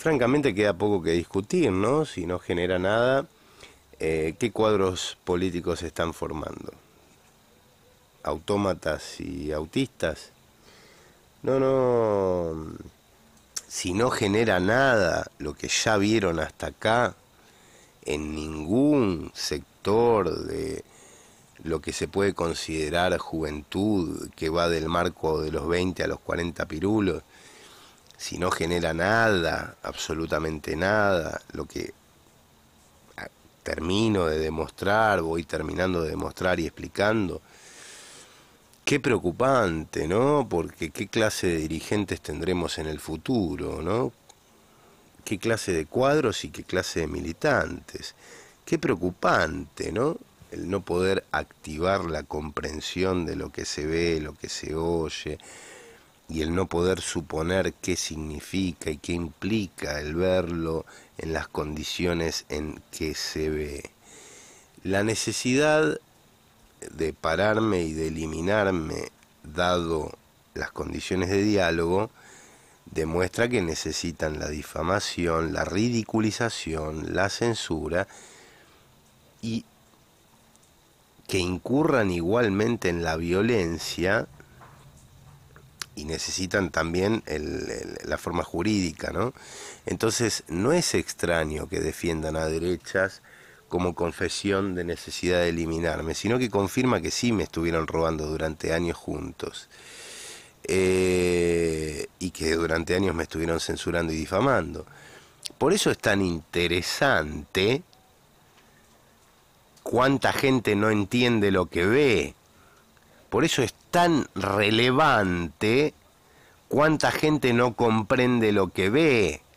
francamente queda poco que discutir, ¿no? Si no genera nada, eh, ¿qué cuadros políticos se están formando? ¿Autómatas y autistas? No, no. Si no genera nada lo que ya vieron hasta acá, en ningún sector de lo que se puede considerar juventud, que va del marco de los 20 a los 40 pirulos, si no genera nada, absolutamente nada, lo que ah, termino de demostrar, voy terminando de demostrar y explicando, qué preocupante, ¿no? Porque qué clase de dirigentes tendremos en el futuro, ¿no? Qué clase de cuadros y qué clase de militantes. Qué preocupante, ¿no? El no poder activar la comprensión de lo que se ve, lo que se oye, y el no poder suponer qué significa y qué implica el verlo en las condiciones en que se ve. La necesidad de pararme y de eliminarme, dado las condiciones de diálogo, demuestra que necesitan la difamación, la ridiculización, la censura y que incurran igualmente en la violencia y necesitan también la forma jurídica, ¿no? Entonces, no es extraño que defiendan a derechas como confesión de necesidad de eliminarme, sino que confirma que sí me estuvieron robando durante años juntos. Eh, y que durante años me estuvieron censurando y difamando. Por eso es tan interesante cuánta gente no entiende lo que ve. Por eso es tan relevante, cuánta gente no comprende lo que ve,